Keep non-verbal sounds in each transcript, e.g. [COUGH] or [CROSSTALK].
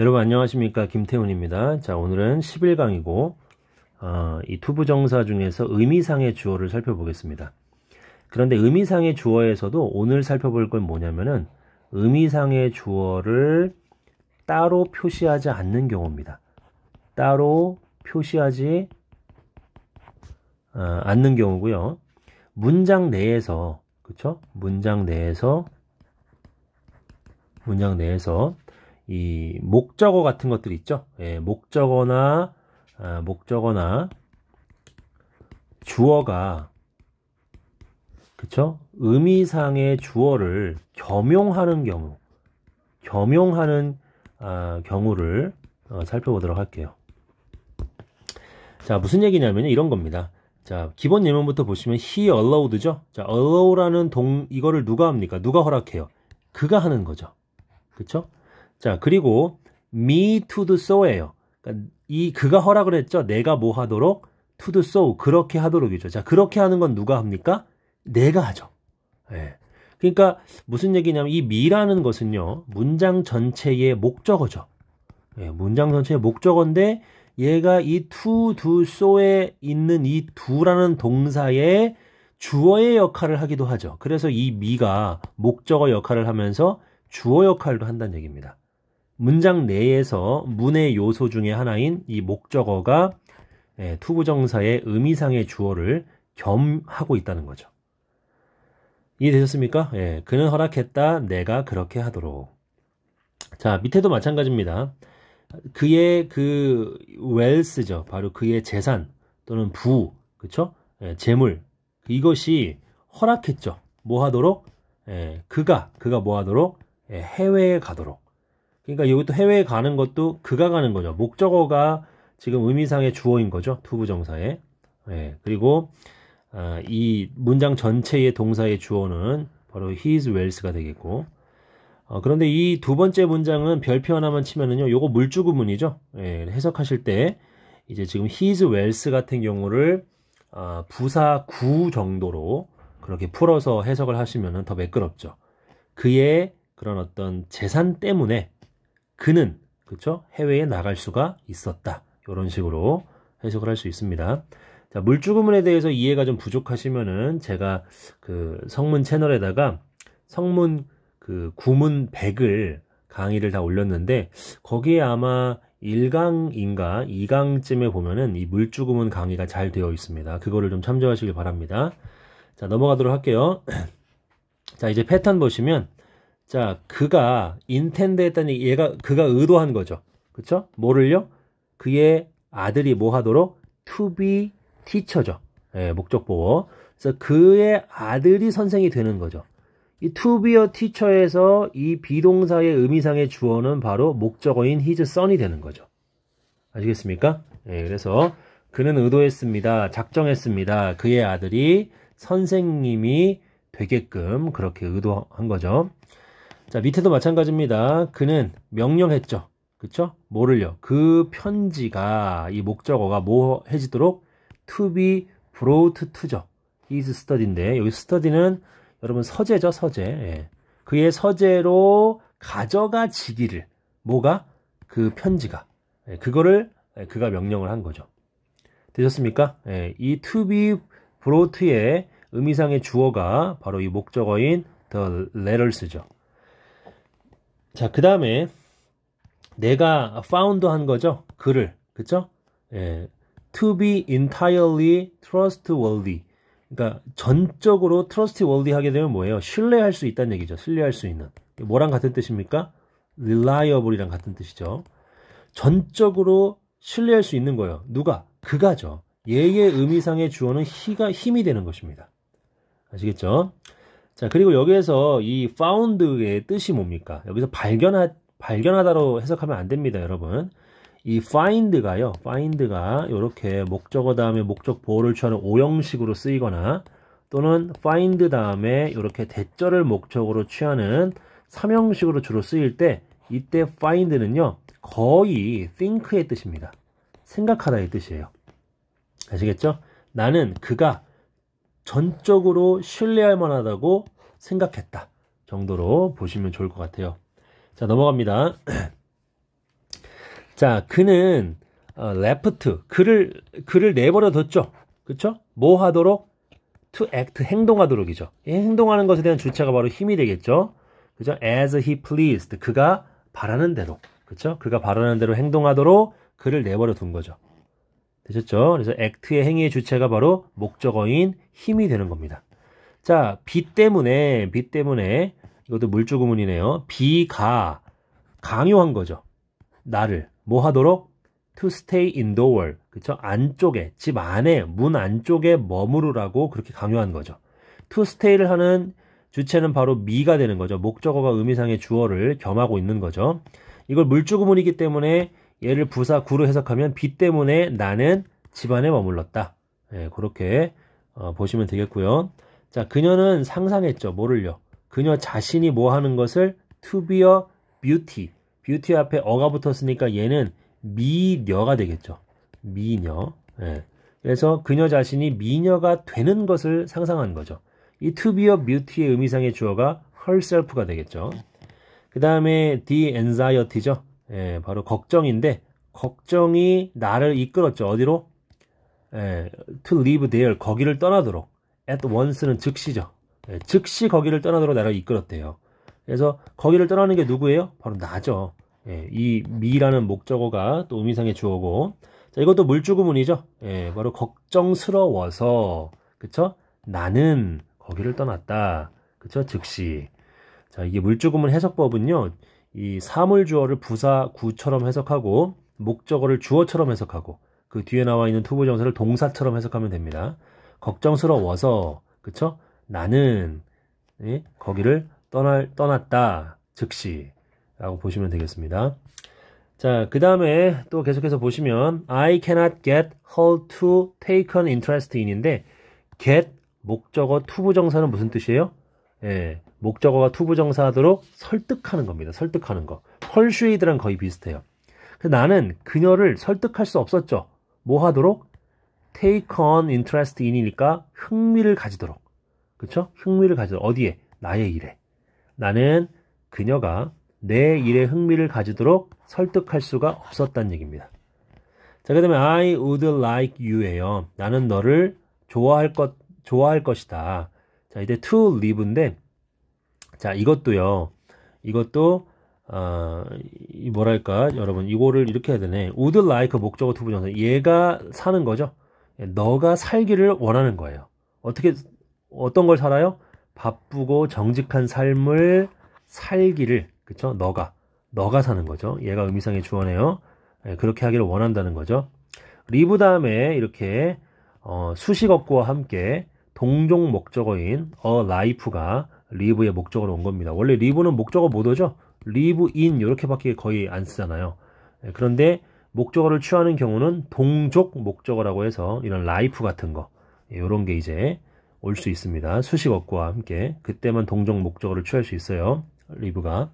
여러분 안녕하십니까 김태훈입니다. 자 오늘은 1 1강이고 어, 아, 이 투부정사 중에서 의미상의 주어를 살펴보겠습니다. 그런데 의미상의 주어에서도 오늘 살펴볼 건 뭐냐면은 의미상의 주어를 따로 표시하지 않는 경우입니다. 따로 표시하지 어, 않는 경우고요. 문장 내에서 그쵸? 문장 내에서 문장 내에서 이 목적어 같은 것들 있죠. 예, 목적어나 아, 목적어나 주어가 그쵸? 의미상의 주어를 겸용하는 경우, 겸용하는 아, 경우를 어, 살펴보도록 할게요. 자, 무슨 얘기냐면 이런 겁니다. 자, 기본 예문부터 보시면 he allowed죠? 자, allow라는 동, 이거를 누가 합니까? 누가 허락해요? 그가 하는 거죠. 그쵸? 자, 그리고 me to do so예요. 그러니까 이 그가 허락을 했죠. 내가 뭐 하도록 to do so 그렇게 하도록이죠. 자, 그렇게 하는 건 누가 합니까? 내가 하죠. 예. 그러니까 무슨 얘기냐면 이 me라는 것은요. 문장 전체의 목적어죠. 예, 문장 전체의 목적어인데 얘가 이 to do so에 있는 이 do라는 동사의 주어의 역할을 하기도 하죠. 그래서 이 미가 목적어 역할을 하면서 주어 역할도 한다는 얘기입니다. 문장 내에서 문의 요소 중의 하나인 이 목적어가 예, 투부정사의 의미상의 주어를 겸하고 있다는 거죠. 이해되셨습니까? 예, 그는 허락했다. 내가 그렇게 하도록. 자, 밑에도 마찬가지입니다. 그의 그 웰스죠. 바로 그의 재산 또는 부, 그쵸? 예, 재물. 이것이 허락했죠. 뭐 하도록? 예, 그가, 그가 뭐 하도록? 예, 해외에 가도록. 그러니까 이것도 해외에 가는 것도 그가 가는 거죠. 목적어가 지금 의미상의 주어인 거죠. 투부정사에. 예, 그리고 아, 이 문장 전체의 동사의 주어는 바로 his wells가 되겠고 어, 그런데 이 두 번째 문장은 별표 하나만 치면은요. 요거 물주구문이죠. 예, 해석하실 때 이제 지금 his wells 같은 경우를 아, 부사 구 정도로 그렇게 풀어서 해석을 하시면은 더 매끄럽죠. 그의 그런 어떤 재산 때문에 그는 그렇 해외에 나갈 수가 있었다. 이런 식으로 해석을 할 수 있습니다. 자, 물주구문에 대해서 이해가 좀 부족하시면은 제가 그 성문 채널에다가 성문 그 구문 100을 강의를 다 올렸는데 거기에 아마 1강인가 2강쯤에 보면은 이 물주구문 강의가 잘 되어 있습니다. 그거를 좀 참조하시길 바랍니다. 자, 넘어가도록 할게요. [CLEARS THROAT] 자, 이제 패턴 보시면 자, 그가 인텐드 했다니얘 얘가 그가 의도한 거죠. 그렇죠? 뭐를요? 그의 아들이 뭐 하도록 to be teacher죠. 예, 목적 보호. 그래서 그의 아들이 선생이 되는 거죠. 이 to be a teacher에서 이 비동사의 의미상의 주어는 바로 목적어인 his son이 되는 거죠. 아시겠습니까? 예, 그래서 그는 의도했습니다. 작정했습니다. 그의 아들이 선생님이 되게끔 그렇게 의도한 거죠. 자, 밑에도 마찬가지입니다. 그는 명령했죠. 그쵸? 뭐를요? 그 편지가, 이 목적어가 뭐해지도록 to be brought to죠. is study인데, 여기 study는 여러분 서재죠, 서재. 예. 그의 서재로 가져가지기를. 뭐가? 그 편지가. 예, 그거를 예, 그가 명령을 한 거죠. 되셨습니까? 예, 이 to be brought의 의미상의 주어가 바로 이 목적어인 the letters죠. 자, 그 다음에 내가 파운드 한 거죠. 글을. 그쵸? 예. to be entirely trustworthy. 그러니까 전적으로 trustworthy 하게 되면 뭐예요? 신뢰할 수 있다는 얘기죠. 신뢰할 수 있는. 뭐랑 같은 뜻입니까? reliable이랑 같은 뜻이죠. 전적으로 신뢰할 수 있는 거예요. 누가? 그가죠. 얘의 의미상의 주어는 히가 힘이 되는 것입니다. 아시겠죠? 자, 그리고 여기에서 이 found의 뜻이 뭡니까? 여기서 발견하, 발견하다로 해석하면 안 됩니다, 여러분. 이 find가요, find가 이렇게 목적어 다음에 목적 보호를 취하는 오형식으로 쓰이거나 또는 find 다음에 이렇게 대절을 목적으로 취하는 삼형식으로 주로 쓰일 때 이때 find는요 거의 think의 뜻입니다. 생각하다의 뜻이에요. 아시겠죠? 나는 그가 전적으로 신뢰할 만하다고 생각했다 정도로 보시면 좋을 것 같아요. 자 넘어갑니다. [CLEARS THROAT] 자 그는 어, 레프트 f t 그를 그를 내버려 뒀죠. 그쵸뭐 하도록 to act 행동하도록이죠. 행동하는 것에 대한 주체가 바로 힘이 되겠죠. 그죠? as he pleased 그가 바라는 대로 그쵸 그가 바라는 대로 행동하도록 그를 내버려 둔 거죠. 되셨죠? 그래서 액트의 행위의 주체가 바로 목적어인 힘이 되는 겁니다. 자, 비 때문에, 비 때문에, 이것도 물주구문이네요. 비가 강요한 거죠. 나를. 뭐 하도록? to stay indoor. 그쵸? 안쪽에, 집 안에, 문 안쪽에 머무르라고 그렇게 강요한 거죠. to stay를 하는 주체는 바로 미가 되는 거죠. 목적어가 의미상의 주어를 겸하고 있는 거죠. 이걸 물주구문이기 때문에 얘를 부사 구로 해석하면 비 때문에 나는 집안에 머물렀다. 예, 그렇게 어, 보시면 되겠고요. 자, 그녀는 상상했죠. 뭐를요? 그녀 자신이 뭐 하는 것을 to be a beauty. 뷰티 앞에 어가 붙었으니까 얘는 미녀가 되겠죠. 미녀. 예. 그래서 그녀 자신이 미녀가 되는 것을 상상한 거죠. 이 to be a beauty의 의미상의 주어가 herself가 되겠죠. 그 다음에 the anxiety죠. 예, 바로 걱정인데 걱정이 나를 이끌었죠. 어디로? 예, to l e a v e there 거기를 떠나도록 at once는 즉시죠. 예, 즉시 거기를 떠나도록 나를 이끌었대요. 그래서 거기를 떠나는 게 누구예요? 바로 나죠. 예, 이 e 라는 목적어가 또 의미상의 주어고 자, 이것도 물주구문이죠. 예, 바로 걱정스러워서 그쵸? 나는 거기를 떠났다. 그쵸? 즉시 자, 이게 물주구문 해석법은요. 이 사물 주어를 부사 구처럼 해석하고 목적어를 주어처럼 해석하고 그 뒤에 나와 있는 투부 정사를 동사처럼 해석하면 됩니다. 걱정스러워서 그쵸? 나는 예? 거기를 떠날 떠났다 즉시라고 보시면 되겠습니다. 자, 그 다음에 또 계속해서 보시면 I cannot get her to take an interest in인데 get 목적어 투 o 부정사는 무슨 뜻이에요? 예, 목적어가 투부정사하도록 설득하는 겁니다. 설득하는 거. 펄슈에이드랑 거의 비슷해요. 나는 그녀를 설득할 수 없었죠. 뭐 하도록? take on interest in이니까 흥미를 가지도록. 그쵸? 흥미를 가지도록. 어디에? 나의 일에. 나는 그녀가 내 일에 흥미를 가지도록 설득할 수가 없었단 얘기입니다. 자, 그 다음에 I would like you예요. 나는 너를 좋아할 것, 좋아할 것이다. 자, 이제 to live인데, 자, 이것도요, 이것도, 어, 뭐랄까, 여러분, 이거를 이렇게 해야 되네. would like 목적어 to 부정사. 얘가 사는 거죠? 너가 살기를 원하는 거예요. 어떻게, 어떤 걸 살아요? 바쁘고 정직한 삶을 살기를, 그쵸? 너가. 너가 사는 거죠. 얘가 의미상의 주어네요. 예, 그렇게 하기를 원한다는 거죠. 리브 다음에 이렇게 어, 수식어구와 함께 동종 목적어인 a life가 live의 목적어로 온 겁니다. 원래 live는 목적어 모더죠? live in 이렇게밖에 거의 안 쓰잖아요. 예, 그런데 목적어를 취하는 경우는 동족 목적어라고 해서 이런 라이프 같은 거 이런 예, 게 이제 올 수 있습니다. 수식어과 함께 그때만 동족 목적어를 취할 수 있어요. 리브가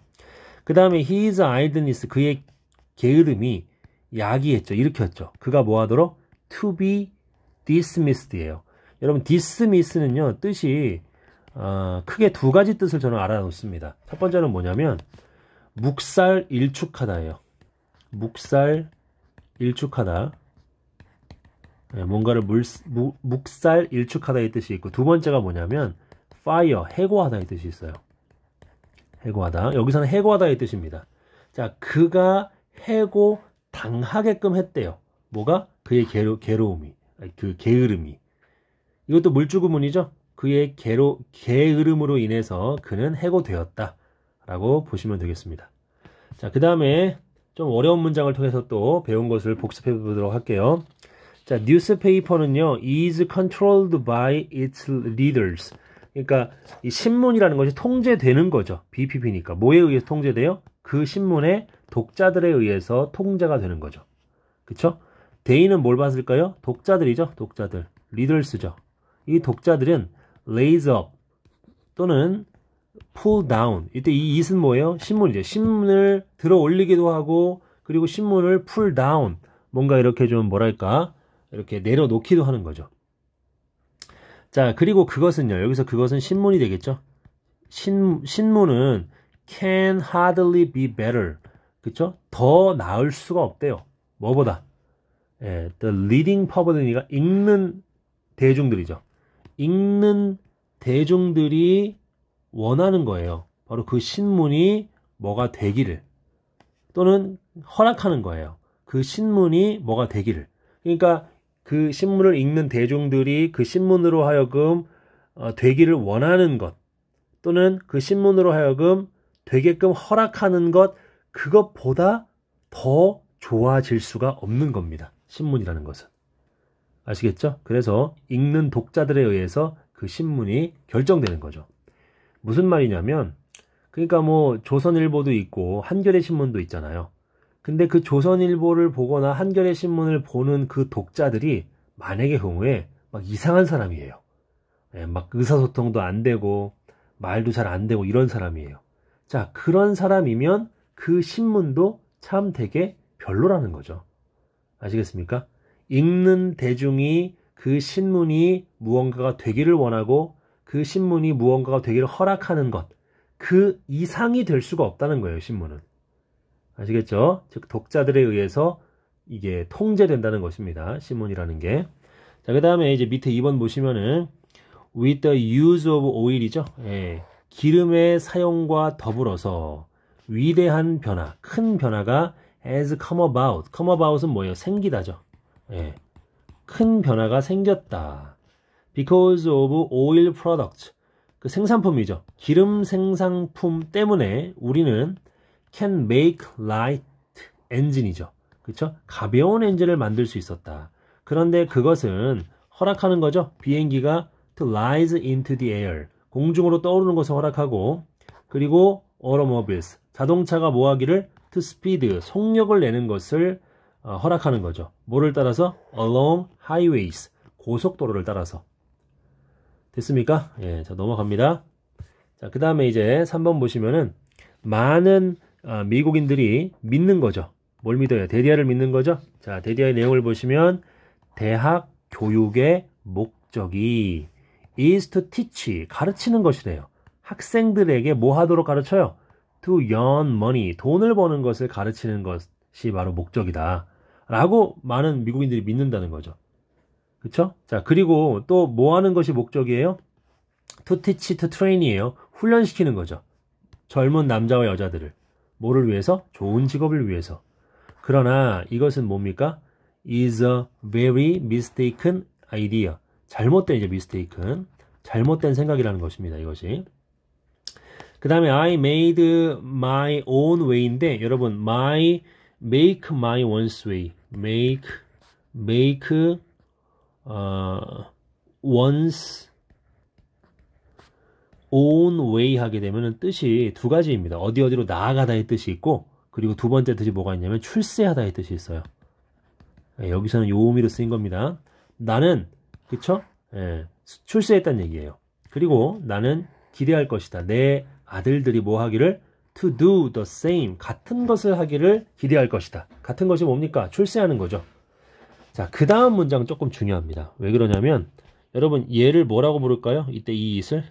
그 다음에 his idleness 그의 게으름이 야기했죠. 일으켰죠. 그가 뭐하도록 to be dismissed예요. 여러분 디스미스는요 뜻이 어, 크게 두 가지 뜻을 저는 알아놓습니다. 첫 번째는 뭐냐면 묵살 일축하다예요. 묵살 일축하다. 예, 뭔가를 물, 무, 묵살 일축하다 이 뜻이 있고 두 번째가 뭐냐면 fire 해고하다 이 뜻이 있어요. 해고하다. 여기서는 해고하다 이 뜻입니다. 자, 그가 해고 당하게끔 했대요. 뭐가 그의 괴로, 괴로움이, 그 게으름이. 이것도 물주구문이죠. 그의 개로, 게으름으로 인해서 그는 해고되었다. 라고 보시면 되겠습니다. 자, 그 다음에 좀 어려운 문장을 통해서 또 배운 것을 복습해 보도록 할게요. 자, 뉴스페이퍼는요, is controlled by its leaders. 그러니까 이 신문이라는 것이 통제되는 거죠. BPP니까. 뭐에 의해서 통제돼요? 그 신문의 독자들에 의해서 통제가 되는 거죠. 그쵸? 데이는 뭘 봤을까요? 독자들이죠. 독자들. 리더스죠. 이 독자들은 raise up 또는 pull down. 이때 이 it은 뭐예요? 신문이죠. 신문을 들어 올리기도 하고 그리고 신문을 pull down. 뭔가 이렇게 좀 뭐랄까? 이렇게 내려놓기도 하는 거죠. 자, 그리고 그것은요. 여기서 그것은 신문이 되겠죠. 신 신문은 can hardly be better. 그쵸? 더 나을 수가 없대요. 뭐보다. 예, the leading public이니까 읽는 대중들이죠. 읽는 대중들이 원하는 거예요. 바로 그 신문이 뭐가 되기를 또는 허락하는 거예요. 그 신문이 뭐가 되기를. 그러니까 그 신문을 읽는 대중들이 그 신문으로 하여금 어, 되기를 원하는 것 또는 그 신문으로 하여금 되게끔 허락하는 것 그것보다 더 좋아질 수가 없는 겁니다. 신문이라는 것은. 아시겠죠? 그래서 읽는 독자들에 의해서 그 신문이 결정되는 거죠. 무슨 말이냐면, 그러니까 뭐 조선일보도 있고 한겨레 신문도 있잖아요. 근데 그 조선일보를 보거나 한겨레 신문을 보는 그 독자들이 만약의 경우에 막 이상한 사람이에요. 예, 막 의사소통도 안 되고 말도 잘 안 되고 이런 사람이에요. 자, 그런 사람이면 그 신문도 참 되게 별로라는 거죠. 아시겠습니까? 읽는 대중이 그 신문이 무언가가 되기를 원하고 그 신문이 무언가가 되기를 허락하는 것. 그 이상이 될 수가 없다는 거예요, 신문은. 아시겠죠? 즉, 독자들에 의해서 이게 통제된다는 것입니다. 신문이라는 게. 자, 그 다음에 이제 밑에 2번 보시면은 with the use of oil이죠. 예. 기름의 사용과 더불어서 위대한 변화, 큰 변화가 as come about. come about은 뭐예요? 생기다죠. 예. 큰 변화가 생겼다. Because of oil product. s 그 생산품이죠. 기름 생산품 때문에 우리는 can make light e n g i n e 이죠 그렇죠? 가벼운 엔진을 만들 수 있었다. 그런데 그것은 허락하는 거죠. 비행기가 to rise into the air. 공중으로 떠오르는 것을 허락하고 그리고 automobiles 자동차가 뭐하기를 to speed 속력을 내는 것을 어, 허락하는 거죠. 뭐를 따라서? along highways, 고속도로를 따라서. 됐습니까? 예, 자 넘어갑니다. 자, 그 다음에 이제 3번 보시면은 많은 어, 미국인들이 믿는 거죠. 뭘 믿어요? 데디아를 믿는 거죠. 자, 데디아의 내용을 보시면 대학 교육의 목적이 is to teach, 가르치는 것이래요. 학생들에게 뭐 하도록 가르쳐요? to earn money, 돈을 버는 것을 가르치는 것이 바로 목적이다. 라고 많은 미국인들이 믿는다는 거죠. 그렇 자, 그리고 또뭐 하는 것이 목적이에요? to teach, to train이에요. 훈련시키는 거죠. 젊은 남자와 여자들을. 뭐를 위해서? 좋은 직업을 위해서. 그러나 이것은 뭡니까? is a very mistaken idea. 잘못된 이제 mistaken. 잘못된 생각이라는 것입니다. 이것이. 그 다음에 I made my own way인데 여러분 my make my one's way, make, make, 어, one's own way 하게 되면 뜻이 두 가지입니다. 어디 어디로 나아가다의 뜻이 있고, 그리고 두 번째 뜻이 뭐가 있냐면 출세하다의 뜻이 있어요. 예, 여기서는 요 의미로 쓰인 겁니다. 나는, 그쵸? 예, 출세했다는 얘기예요. 그리고 나는 기대할 것이다. 내 아들들이 뭐 하기를 to do the same 같은 것을 하기를 기대할 것이다. 같은 것이 뭡니까? 출세하는 거죠. 자, 그 다음 문장 조금 중요합니다. 왜 그러냐면 여러분 얘를 뭐라고 부를까요? 이때 이 it을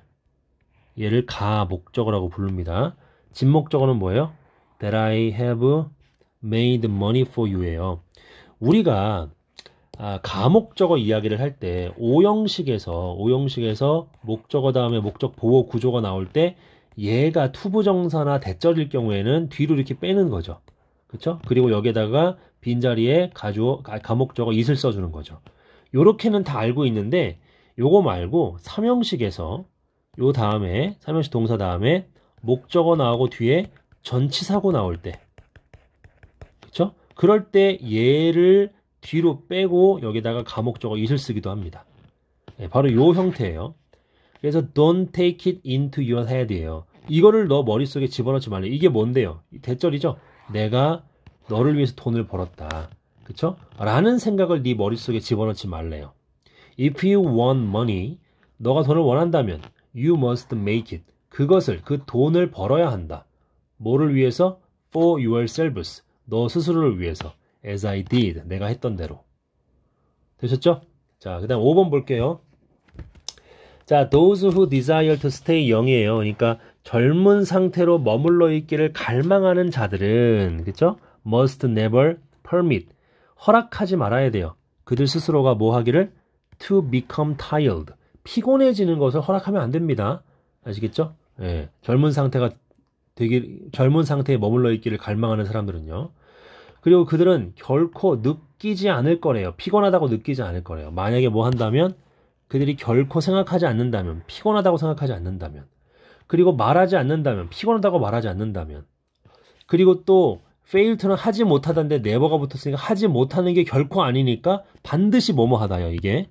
얘를 가 목적어라고 부릅니다. 진목적어는 뭐예요? That I have made money for you예요. 우리가 아, 가목적어 이야기를 할 때 오형식에서 오형식에서 목적어 다음에 목적 보호 구조가 나올 때 얘가 투부정사나 대절일 경우에는 뒤로 이렇게 빼는 거죠. 그렇죠? 그리고 여기에다가 빈자리에 가주 감옥적어 이슬 써주는 거죠. 요렇게는 다 알고 있는데 요거 말고 삼형식에서 요 다음에 삼형식 동사 다음에 목적어 나오고 뒤에 전치사고 나올 때 그렇죠? 그럴 때 얘를 뒤로 빼고 여기다가 감옥적어 이슬 쓰기도 합니다. 네, 바로 요 형태예요. 그래서 don't take it into your h e a d 예요 이거를 너 머릿속에 집어넣지 말래. 이게 뭔데요? 대절이죠. 내가 너를 위해서 돈을 벌었다. 그쵸? 라는 생각을 네 머릿속에 집어넣지 말래요. If you want money, 너가 돈을 원한다면 you must make it. 그것을 그 돈을 벌어야 한다. 뭐를 위해서? for yourselves. 너 스스로를 위해서. as I did. 내가 했던 대로. 되셨죠? 자, 그 다음 5번 볼게요. 자, those who desire to stay young이에요. 그러니까 젊은 상태로 머물러 있기를 갈망하는 자들은 그렇죠? must never permit 허락하지 말아야 돼요. 그들 스스로가 뭐 하기를 to become tired 피곤해지는 것을 허락하면 안 됩니다. 아시겠죠? 예. 젊은 상태가 되게 젊은 상태에 머물러 있기를 갈망하는 사람들은요. 그리고 그들은 결코 느끼지 않을 거래요. 피곤하다고 느끼지 않을 거래요. 만약에 뭐 한다면 그들이 결코 생각하지 않는다면, 피곤하다고 생각하지 않는다면, 그리고 말하지 않는다면, 피곤하다고 말하지 않는다면, 그리고 또페 a 트는 하지 못하다인데 네버가 붙었으니까 하지 못하는 게 결코 아니니까 반드시 뭐뭐하다요 이게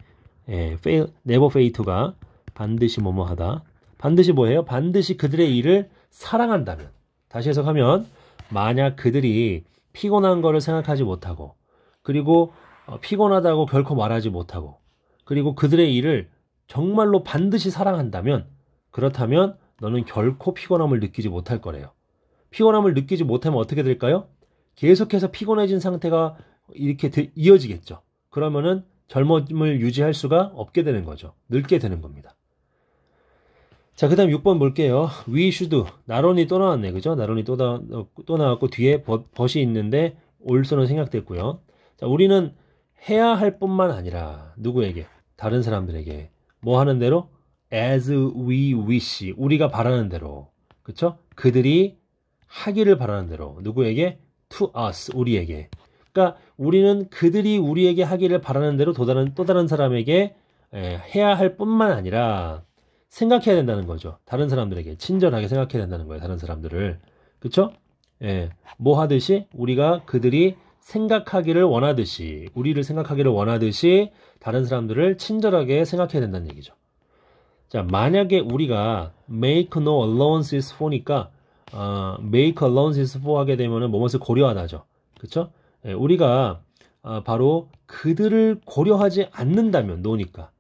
예, fail, n e v 가 반드시 뭐뭐하다 반드시 뭐예요? 반드시 그들의 일을 사랑한다면 다시 해석하면 만약 그들이 피곤한 거를 생각하지 못하고 그리고 어, 피곤하다고 결코 말하지 못하고 그리고 그들의 일을 정말로 반드시 사랑한다면 그렇다면 너는 결코 피곤함을 느끼지 못할 거래요. 피곤함을 느끼지 못하면 어떻게 될까요? 계속해서 피곤해진 상태가 이렇게 되, 이어지겠죠. 그러면은 젊음을 유지할 수가 없게 되는 거죠. 늙게 되는 겁니다. 자, 그 다음 6번 볼게요. We should. 나론이 또 나왔네. 그죠? 나론이 또, 나, 또 나왔고, 뒤에 벗, 이 있는데, 올소는 생각됐고요 자, 우리는 해야 할 뿐만 아니라, 누구에게? 다른 사람들에게 뭐 하는 대로 as we wish 우리가 바라는 대로 그쵸? 그들이 하기를 바라는 대로 누구에게 to us 우리에게 그러니까 우리는 그들이 우리에게 하기를 바라는 대로 또 다른 또 다른 사람에게 에, 해야 할 뿐만 아니라 생각해야 된다는 거죠. 다른 사람들에게 친절하게 생각해야 된다는 거예요. 다른 사람들을 그쵸? 예, 뭐 하듯이 우리가 그들이 생각하기를 원하듯이 우리를 생각하기를 원하듯이 다른 사람들을 친절하게 생각해야 된다는 얘기죠. 자, 만약에 우리가 make no allowances for니까 어, make allowances for 하게 되면은 무엇을 고려하다죠. 그렇죠? 예, 우리가 어, 바로 그들을 고려하지 않는다면 노니까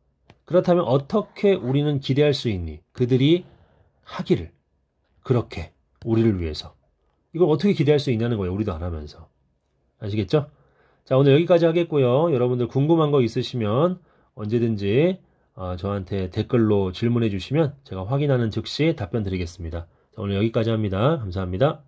그렇다면 어떻게 우리는 기대할 수 있니? 그들이 하기를 그렇게 우리를 위해서 이걸 어떻게 기대할 수 있냐는 거예요. 우리도 안 하면서. 아시겠죠? 자, 오늘 여기까지 하겠고요. 여러분들 궁금한 거 있으시면 언제든지 어, 저한테 댓글로 질문해 주시면 제가 확인하는 즉시 답변 드리겠습니다. 자, 오늘 여기까지 합니다. 감사합니다.